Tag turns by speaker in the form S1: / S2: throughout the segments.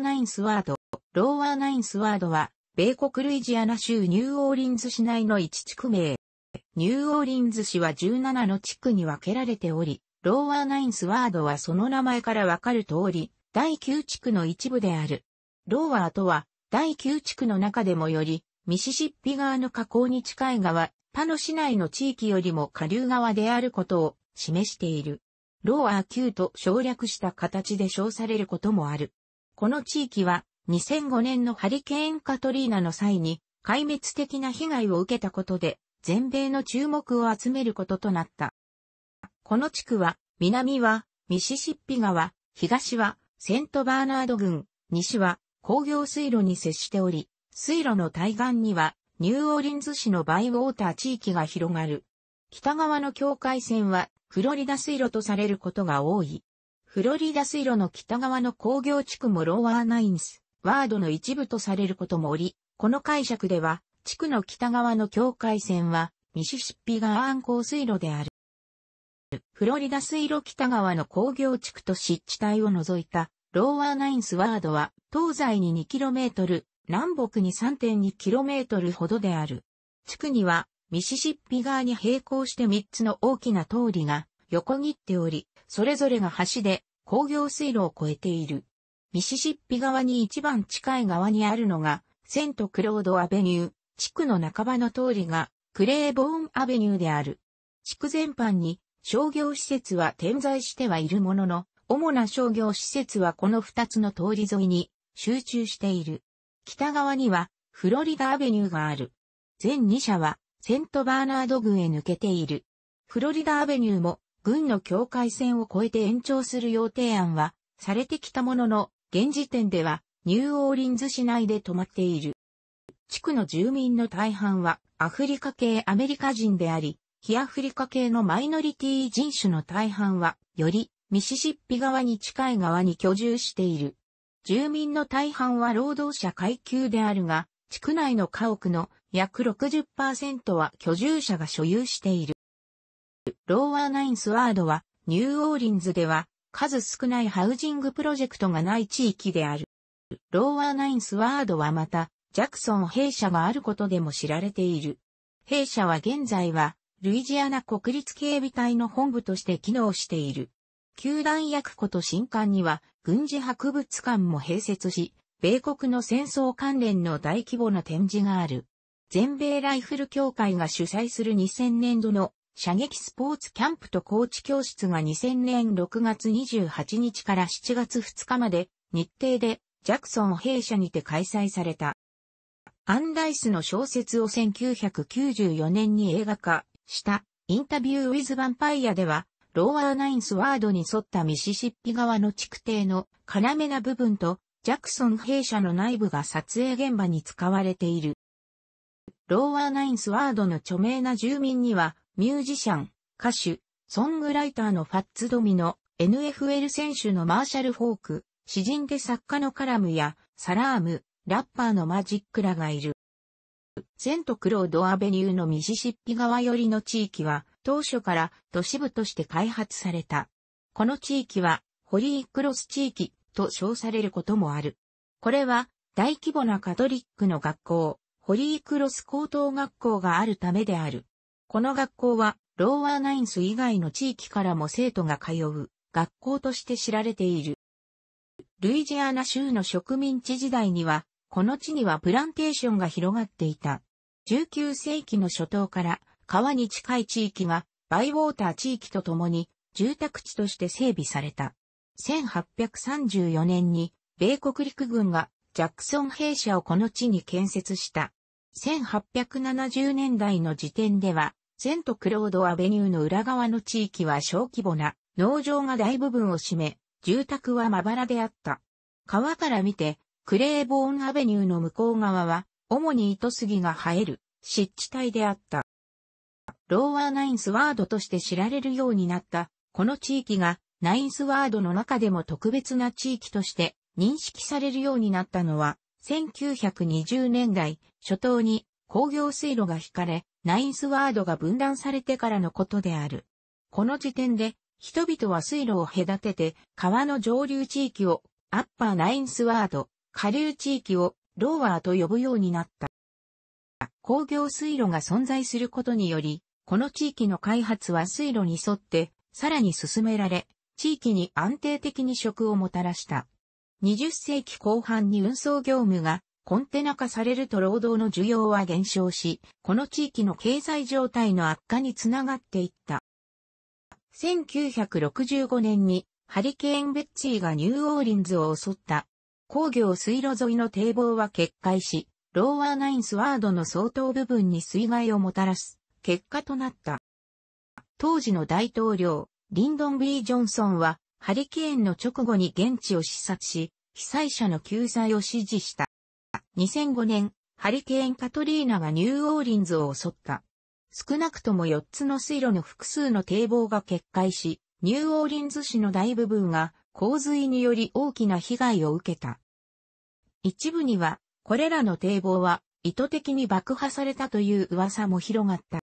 S1: アナインスワード。ローアナインスワードは、米国ルイジアナ州ニューオーリンズ市内の一地区名。ニューオーリンズ市は17の地区に分けられており、ローアナインスワードはその名前からわかる通り、第9地区の一部である。ローアーとは、第9地区の中でもより、ミシシッピ川の河口に近い側、他の市内の地域よりも下流側であることを示している。ローアー級と省略した形で称されることもある。この地域は2005年のハリケーンカトリーナの際に壊滅的な被害を受けたことで全米の注目を集めることとなった。この地区は南はミシシッピ川、東はセントバーナード郡、西は工業水路に接しており、水路の対岸にはニューオーリンズ市のバイウォーター地域が広がる。北側の境界線はフロリダ水路とされることが多い。フロリダ水路の北側の工業地区もローワーナインス、ワードの一部とされることもおり、この解釈では、地区の北側の境界線は、ミシシッピ川ン交水路である。フロリダ水路北側の工業地区と湿地帯を除いた、ローワーナインスワードは、東西に 2km、南北に 3.2km ほどである。地区には、ミシシッピ川に並行して3つの大きな通りが横切っており、それぞれが橋で工業水路を越えている。ミシシッピ側に一番近い側にあるのが、セントクロードアベニュー、地区の半ばの通りが、クレーボーンアベニューである。地区全般に商業施設は点在してはいるものの、主な商業施設はこの二つの通り沿いに集中している。北側にはフロリダアベニューがある。全2社はセントバーナード郡へ抜けている。フロリダアベニューも軍の境界線を越えて延長する要提案は、されてきたものの、現時点では、ニューオーリンズ市内で止まっている。地区の住民の大半は、アフリカ系アメリカ人であり、非アフリカ系のマイノリティ人種の大半は、より、ミシシッピ側に近い側に居住している。住民の大半は労働者階級であるが、地区内の家屋の約60%は居住者が所有している。ローアーナインスワードは、ニューオーリンズでは、数少ないハウジングプロジェクトがない地域である。ローアーナインスワードはまた、ジャクソン弊社があることでも知られている。弊社は現在は、ルイジアナ国立警備隊の本部として機能している。球団薬庫と新館には、軍事博物館も併設し、米国の戦争関連の大規模な展示がある。全米ライフル協会が主催する2000年度の射撃スポーツキャンプとコーチ教室が2000年6月28日から7月2日まで日程でジャクソン弊社にて開催された。アンダイスの小説を1994年に映画化したインタビューウィズヴァンパイアではローアーナインスワードに沿ったミシシッピ川の築堤の要な部分とジャクソン弊社の内部が撮影現場に使われている。ローアーナインスワードの著名な住民にはミュージシャン、歌手、ソングライターのファッツドミノ、NFL 選手のマーシャル・フォーク、詩人で作家のカラムや、サラーム、ラッパーのマジックらがいる。セントクロードアベニューのミシシッピ川寄りの地域は、当初から都市部として開発された。この地域は、ホリークロス地域と称されることもある。これは、大規模なカトリックの学校、ホリークロス高等学校があるためである。この学校は、ローワーナインス以外の地域からも生徒が通う学校として知られている。ルイジアナ州の植民地時代には、この地にはプランテーションが広がっていた。19世紀の初頭から川に近い地域がバイウォーター地域とともに住宅地として整備された。1834年に米国陸軍がジャクソン兵舎をこの地に建設した。1870年代の時点ではセントクロードアベニューの裏側の地域は小規模な農場が大部分を占め、住宅はまばらであった。川から見て、クレーボーンアベニューの向こう側は、主に糸杉が生える湿地帯であった。ローワーナインスワードとして知られるようになった、この地域がナインスワードの中でも特別な地域として認識されるようになったのは、1920年代初頭に工業水路が引かれ、ナインスワードが分断されてからのことである。この時点で、人々は水路を隔てて、川の上流地域をアッパーナインスワード、下流地域をローワーと呼ぶようになった。工業水路が存在することにより、この地域の開発は水路に沿ってさらに進められ、地域に安定的に食をもたらした。20世紀後半に運送業務がコンテナ化されると労働の需要は減少し、この地域の経済状態の悪化につながっていった。1965年にハリケーン・ベッチーがニューオーリンズを襲った工業水路沿いの堤防は決壊し、ローワーナインスワードの相当部分に水害をもたらす結果となった。当時の大統領、リンドン・ B・ ジョンソンはハリケーンの直後に現地を視察し、被災者の救済を指示した。2005年、ハリケーンカトリーナがニューオーリンズを襲った。少なくとも4つの水路の複数の堤防が決壊し、ニューオーリンズ市の大部分が洪水により大きな被害を受けた。一部には、これらの堤防は意図的に爆破されたという噂も広がった。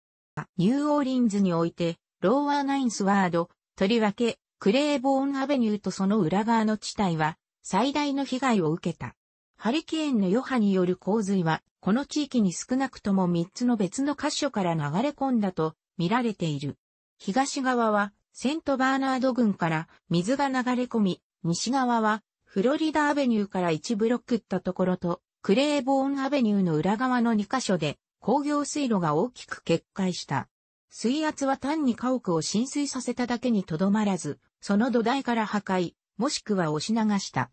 S1: ニューオーリンズにおいて、ローワーナインスワード、とりわけ、クレーボーンアベニューとその裏側の地帯は、最大の被害を受けた。ハリケーンの余波による洪水は、この地域に少なくとも3つの別の箇所から流れ込んだと見られている。東側は、セントバーナード郡から水が流れ込み、西側は、フロリダアベニューから1ブロックったところと、クレーボーンアベニューの裏側の2カ所で、工業水路が大きく決壊した。水圧は単に家屋を浸水させただけにとどまらず、その土台から破壊、もしくは押し流した。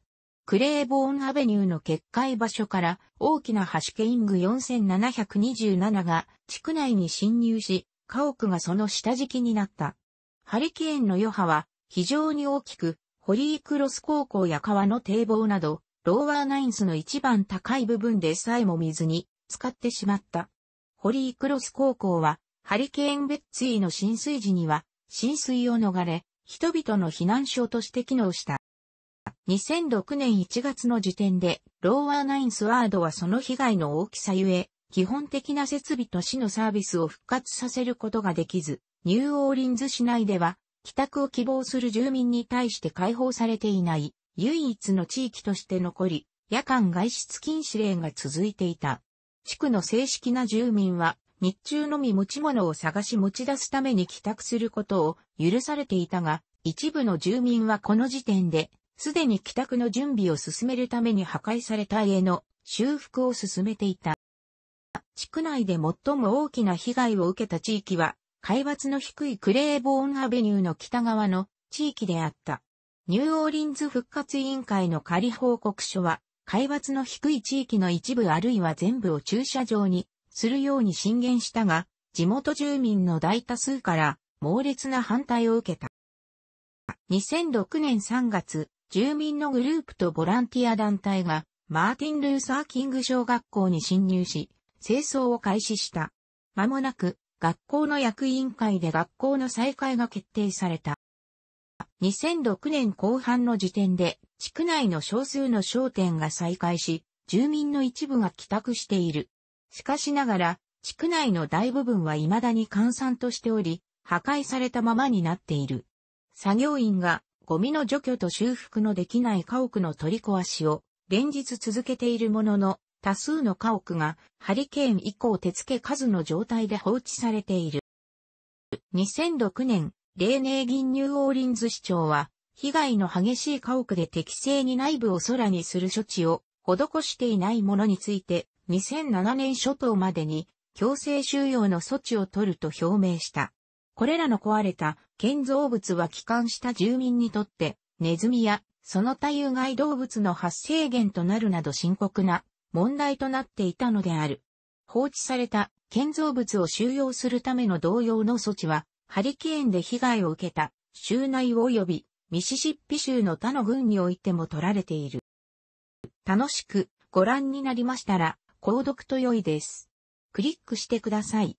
S1: クレーボーンアベニューの決壊場所から大きな橋ケイング4727が地区内に侵入し、家屋がその下敷きになった。ハリケーンの余波は非常に大きく、ホリークロス高校や川の堤防など、ローワーナインスの一番高い部分でさえも水に浸かってしまった。ホリークロス高校は、ハリケーンベッツィの浸水時には、浸水を逃れ、人々の避難所として機能した。2006年1月の時点で、ローワーナインスワードはその被害の大きさゆえ、基本的な設備と市のサービスを復活させることができず、ニューオーリンズ市内では、帰宅を希望する住民に対して解放されていない、唯一の地域として残り、夜間外出禁止令が続いていた。地区の正式な住民は、日中のみ持ち物を探し持ち出すために帰宅することを許されていたが、一部の住民はこの時点ですでに帰宅の準備を進めるために破壊された家の修復を進めていた。地区内で最も大きな被害を受けた地域は、海抜の低いクレーボーンアベニューの北側の地域であった。ニューオーリンズ復活委員会の仮報告書は、海抜の低い地域の一部あるいは全部を駐車場にするように進言したが、地元住民の大多数から猛烈な反対を受けた。2006年3月、住民のグループとボランティア団体が、マーティン・ルーサー・キング小学校に侵入し、清掃を開始した。間もなく、学校の役員会で学校の再開が決定された。2006年後半の時点で、地区内の少数の商店が再開し、住民の一部が帰宅している。しかしながら、地区内の大部分は未だに閑散としており、破壊されたままになっている。作業員がゴミの除去と修復のできない家屋の取り壊しを連日続けているものの、多数の家屋がハリケーン以降手付け数の状態で放置されている。2006年、レーネーギンニューオーリンズ市長は、被害の激しい家屋で適正に内部を空にする処置を施していないものについて、2007年初頭までに強制収容の措置を取ると表明した。これらの壊れた建造物は帰還した住民にとって、ネズミやその他有害動物の発生源となるなど深刻な問題となっていたのである。放置された建造物を収容するための同様の措置は、ハリケーンで被害を受けた州内及びミシシッピ州の他の軍においても取られている。楽しくご覧になりましたら、購読と良いです。クリックしてください。